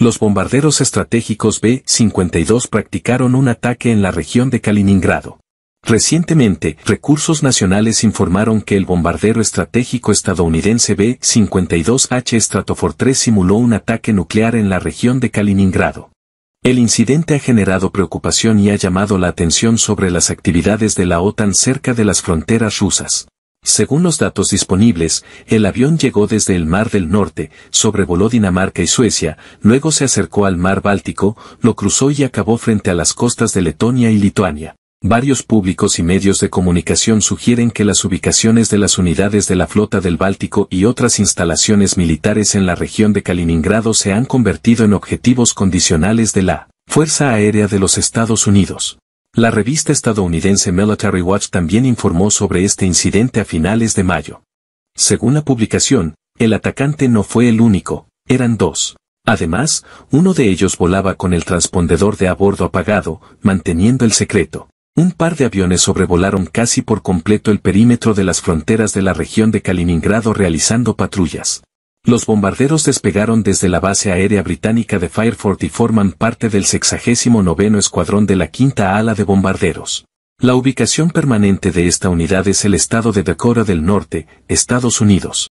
Los bombarderos estratégicos B-52 practicaron un ataque en la región de Kaliningrado. Recientemente, recursos nacionales informaron que el bombardero estratégico estadounidense B-52H Stratofortress simuló un ataque nuclear en la región de Kaliningrado. El incidente ha generado preocupación y ha llamado la atención sobre las actividades de la OTAN cerca de las fronteras rusas. Según los datos disponibles, el avión llegó desde el Mar del Norte, sobrevoló Dinamarca y Suecia, luego se acercó al Mar Báltico, lo cruzó y acabó frente a las costas de Letonia y Lituania. Varios públicos y medios de comunicación sugieren que las ubicaciones de las unidades de la flota del Báltico y otras instalaciones militares en la región de Kaliningrado se han convertido en objetivos condicionales de la Fuerza Aérea de los Estados Unidos. La revista estadounidense Military Watch también informó sobre este incidente a finales de mayo. Según la publicación, el atacante no fue el único, eran dos. Además, uno de ellos volaba con el transpondedor de a bordo apagado, manteniendo el secreto. Un par de aviones sobrevolaron casi por completo el perímetro de las fronteras de la región de Kaliningrado realizando patrullas. Los bombarderos despegaron desde la base aérea británica de Fireford y forman parte del 69 Escuadrón de la Quinta Ala de Bombarderos. La ubicación permanente de esta unidad es el estado de Dakota del Norte, Estados Unidos.